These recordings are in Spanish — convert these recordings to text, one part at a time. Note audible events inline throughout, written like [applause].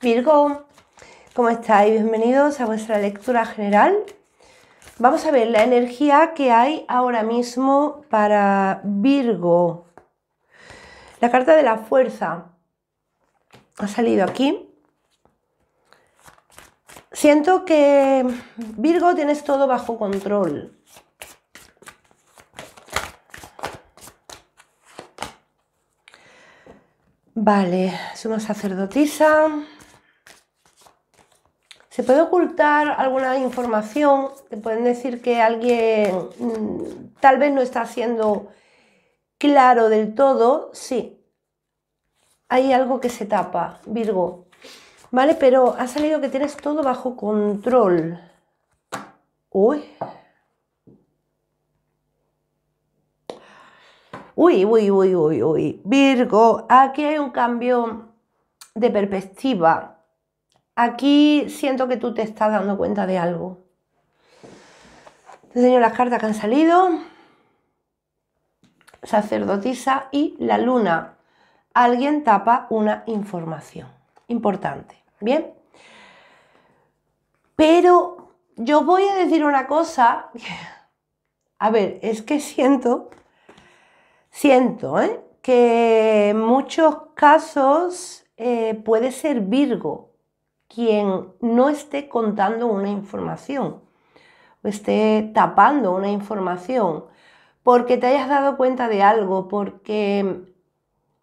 Virgo, ¿cómo estáis? Bienvenidos a vuestra lectura general. Vamos a ver la energía que hay ahora mismo para Virgo. La carta de la fuerza ha salido aquí. Siento que Virgo tienes todo bajo control. Vale, es una sacerdotisa. ¿Se puede ocultar alguna información? Te pueden decir que alguien mm, tal vez no está siendo claro del todo. Sí, hay algo que se tapa, Virgo. ¿Vale? Pero ha salido que tienes todo bajo control. Uy. Uy, uy, uy, uy, uy. Virgo, aquí hay un cambio de perspectiva aquí siento que tú te estás dando cuenta de algo. Te este enseño las cartas que han salido. Sacerdotisa y la luna. Alguien tapa una información importante. Bien. Pero yo voy a decir una cosa. A ver, es que siento, siento, ¿eh? que en muchos casos eh, puede ser Virgo quien no esté contando una información o esté tapando una información porque te hayas dado cuenta de algo, porque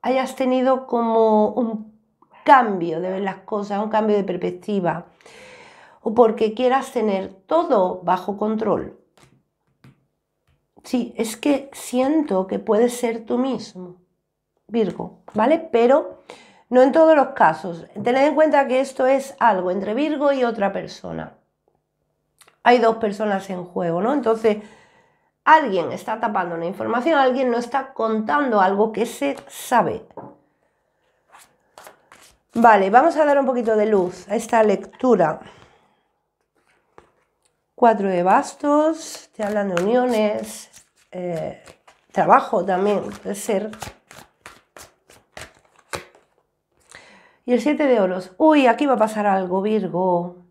hayas tenido como un cambio de ver las cosas, un cambio de perspectiva, o porque quieras tener todo bajo control. Sí, es que siento que puedes ser tú mismo, Virgo, ¿vale? Pero no en todos los casos. Tened en cuenta que esto es algo entre Virgo y otra persona. Hay dos personas en juego, ¿no? Entonces, alguien está tapando una información, alguien no está contando algo que se sabe. Vale, vamos a dar un poquito de luz a esta lectura. Cuatro de bastos, te hablan de uniones, eh, trabajo también, puede ser Y el 7 de oros. Uy, aquí va a pasar algo, Virgo.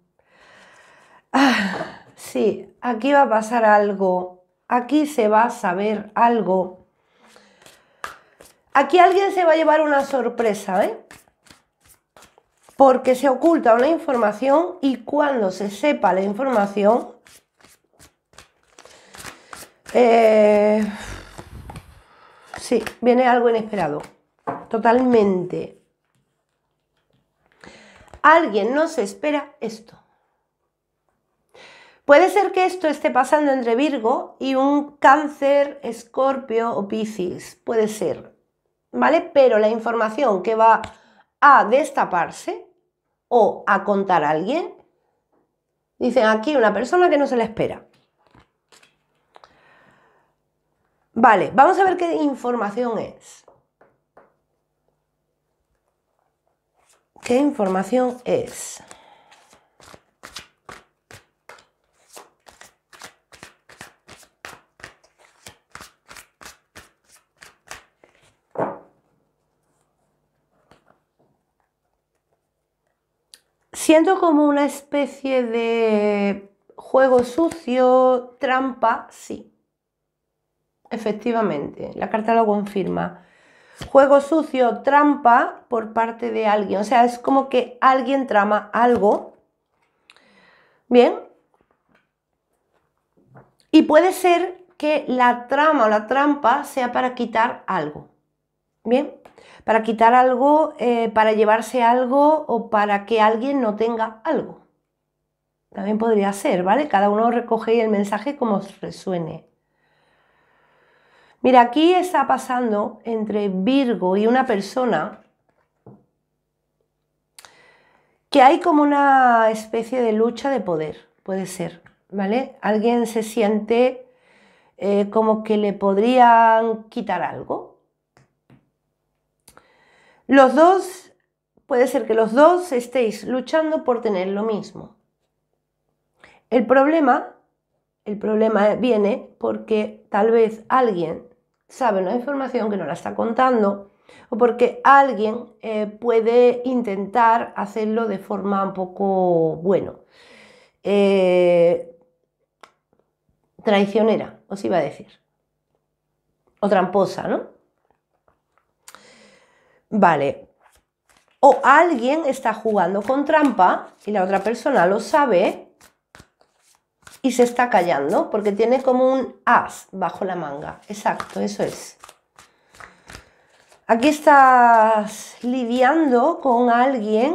Ah, sí, aquí va a pasar algo. Aquí se va a saber algo. Aquí alguien se va a llevar una sorpresa, ¿eh? Porque se oculta una información y cuando se sepa la información, eh, sí, viene algo inesperado. Totalmente. Alguien no se espera esto. Puede ser que esto esté pasando entre Virgo y un cáncer, escorpio o piscis, puede ser, ¿vale? Pero la información que va a destaparse o a contar a alguien, dicen aquí una persona que no se la espera. Vale, vamos a ver qué información es. ¿Qué información es? Siento como una especie de juego sucio, trampa, sí. Efectivamente, la carta lo confirma juego sucio, trampa por parte de alguien. O sea, es como que alguien trama algo. Bien. Y puede ser que la trama o la trampa sea para quitar algo. Bien. Para quitar algo, eh, para llevarse algo o para que alguien no tenga algo. También podría ser, ¿vale? Cada uno recoge el mensaje como resuene. Mira, aquí está pasando entre Virgo y una persona que hay como una especie de lucha de poder, puede ser, ¿vale? Alguien se siente eh, como que le podrían quitar algo. Los dos, puede ser que los dos estéis luchando por tener lo mismo. El problema, el problema viene porque tal vez alguien sabe una información que no la está contando o porque alguien eh, puede intentar hacerlo de forma un poco, bueno, eh, traicionera, os iba a decir, o tramposa, ¿no? Vale. O alguien está jugando con trampa y la otra persona lo sabe y se está callando porque tiene como un as bajo la manga. Exacto, eso es. Aquí estás lidiando con alguien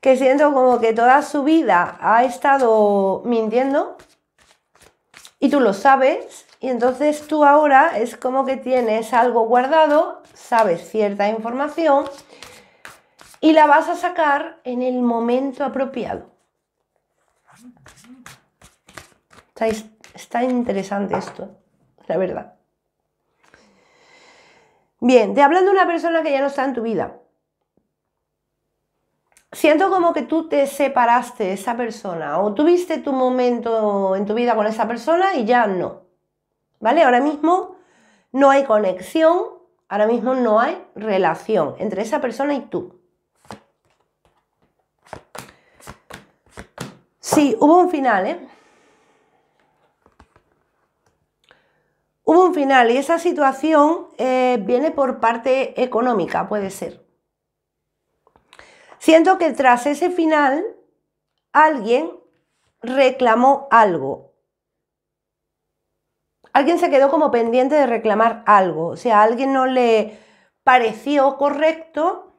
que siento como que toda su vida ha estado mintiendo y tú lo sabes y entonces tú ahora es como que tienes algo guardado, sabes cierta información y la vas a sacar en el momento apropiado. Está, interesante esto, la verdad. Bien, te hablando de una persona que ya no está en tu vida. Siento como que tú te separaste de esa persona o tuviste tu momento en tu vida con esa persona y ya no. ¿Vale? Ahora mismo no hay conexión, ahora mismo no hay relación entre esa persona y tú. Sí, hubo un final, ¿eh? Hubo un final y esa situación eh, viene por parte económica, puede ser. Siento que tras ese final alguien reclamó algo. Alguien se quedó como pendiente de reclamar algo. O sea, a alguien no le pareció correcto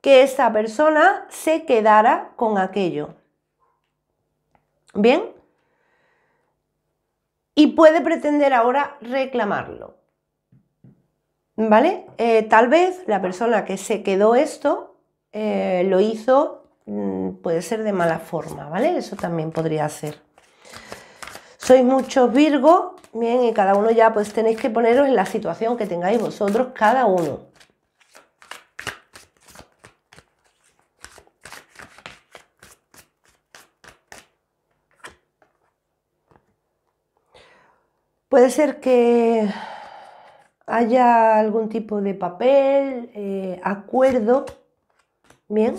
que esa persona se quedara con aquello. ¿Bien? Y puede pretender ahora reclamarlo. ¿Vale? Eh, tal vez la persona que se quedó esto eh, lo hizo, mm, puede ser de mala forma, ¿vale? Eso también podría ser. Sois muchos Virgo, bien, y cada uno ya pues tenéis que poneros en la situación que tengáis vosotros, cada uno. Puede ser que haya algún tipo de papel, eh, acuerdo. Bien.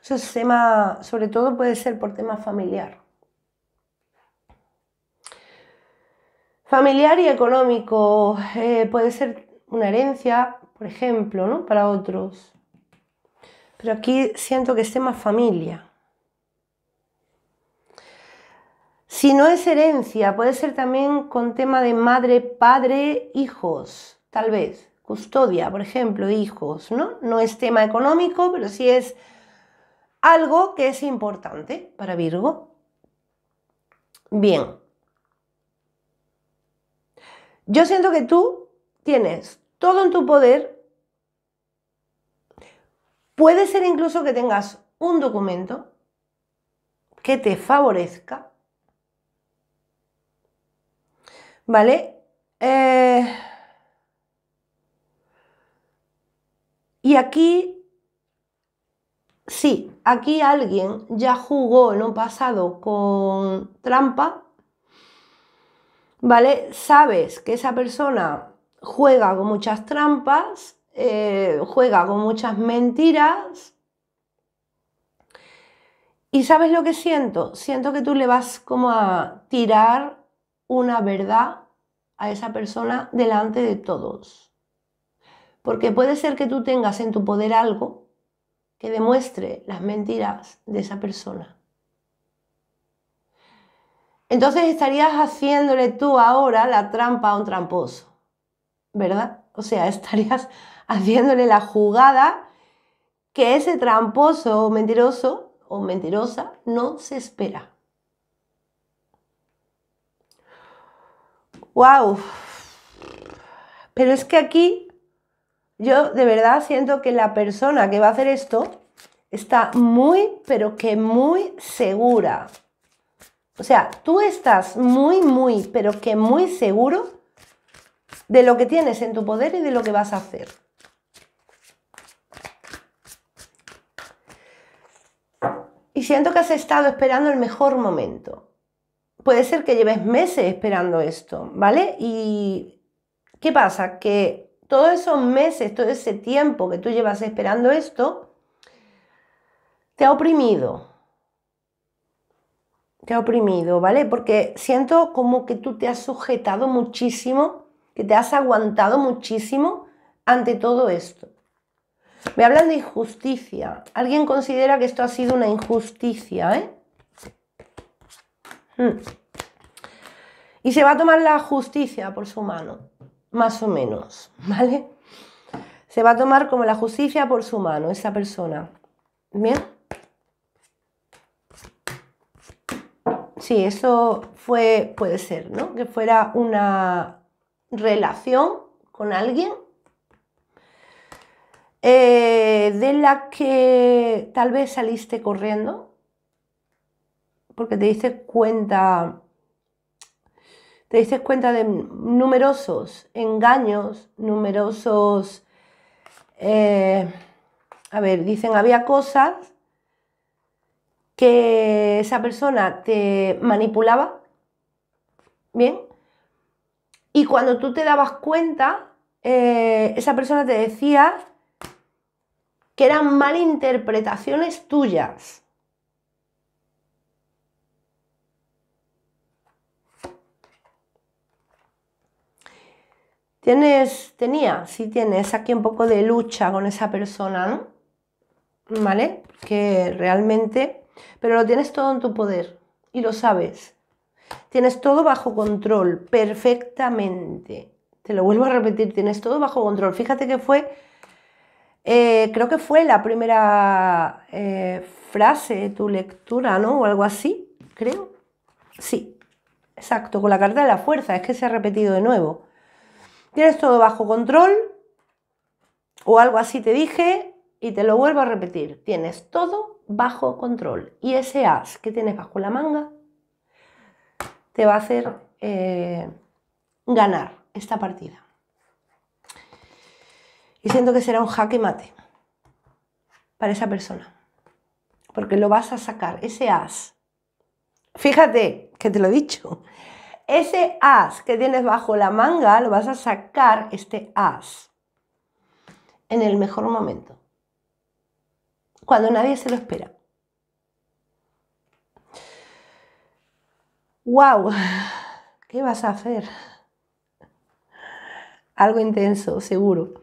Eso es tema, sobre todo puede ser por tema familiar. Familiar y económico. Eh, puede ser una herencia, por ejemplo, ¿no? Para otros. Pero aquí siento que es tema familia. Si no es herencia, puede ser también con tema de madre, padre, hijos, tal vez. Custodia, por ejemplo, hijos, ¿no? No es tema económico, pero sí es algo que es importante para Virgo. Bien. Yo siento que tú tienes todo en tu poder. Puede ser incluso que tengas un documento que te favorezca ¿vale? Eh, y aquí, sí, aquí alguien ya jugó en un pasado con trampa, ¿vale? Sabes que esa persona juega con muchas trampas, eh, juega con muchas mentiras. ¿Y sabes lo que siento? Siento que tú le vas como a tirar una verdad a esa persona delante de todos. Porque puede ser que tú tengas en tu poder algo que demuestre las mentiras de esa persona. Entonces estarías haciéndole tú ahora la trampa a un tramposo, ¿verdad? O sea, [laughs] estarías haciéndole la jugada que ese tramposo o mentiroso o mentirosa no se espera. ¡Wow! Pero es que aquí yo de verdad siento que la persona que va a hacer esto está muy, pero que muy segura. O sea, tú estás muy, muy, pero que muy seguro de lo que tienes en tu poder y de lo que vas a hacer. Y siento que has estado esperando el mejor momento puede ser que lleves meses esperando esto, ¿vale? Y ¿qué pasa? Que todos esos meses, todo ese tiempo que tú llevas esperando esto, te ha oprimido. Te ha oprimido, ¿vale? Porque siento como que tú te has sujetado muchísimo, que te has aguantado muchísimo ante todo esto. Me hablan de injusticia. ¿Alguien considera que esto ha sido una injusticia, eh? Hmm. Y se va a tomar la justicia por su mano, más o menos, [laughs] ¿vale? Se va a tomar como la justicia por su mano esa persona. ¿Bien? Sí, eso fue, puede ser, ¿no? Que fuera una relación con alguien eh, de la que tal vez saliste corriendo porque te diste cuenta te diste cuenta de numerosos engaños, numerosos... Eh, a ver, dicen, había cosas que esa persona te manipulaba, ¿bien? Y cuando tú te dabas cuenta, eh, esa persona te decía que eran malinterpretaciones tuyas. Tienes, tenía, sí tienes aquí un poco de lucha con esa persona, ¿no? ¿Vale? Que realmente, pero lo tienes todo en tu poder y lo sabes. Tienes todo bajo control, perfectamente. Te lo vuelvo a repetir, tienes todo bajo control. Fíjate que fue, eh, creo que fue la primera eh, frase de tu lectura, ¿no? O algo así, creo. Sí, exacto, con la carta de la fuerza, es que se ha repetido de nuevo. Tienes todo bajo control o algo así te dije y te lo vuelvo a repetir. Tienes todo bajo control y ese as que tienes bajo la manga te va a hacer eh, ganar esta partida. Y siento que será un jaque mate para esa persona. Porque lo vas a sacar, ese as. Fíjate que te lo he dicho. Ese as que tienes bajo la manga lo vas a sacar, este as, en el mejor momento, cuando nadie se lo espera. ¡Wow! ¿Qué vas a hacer? Algo intenso, seguro.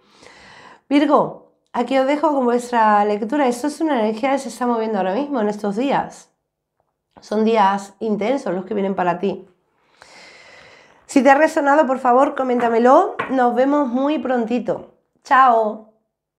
Virgo, aquí os dejo con vuestra lectura. Esto es una energía que se está moviendo ahora mismo en estos días. Son días intensos los que vienen para ti. Si te ha resonado, por favor, coméntamelo. Nos vemos muy prontito. Chao.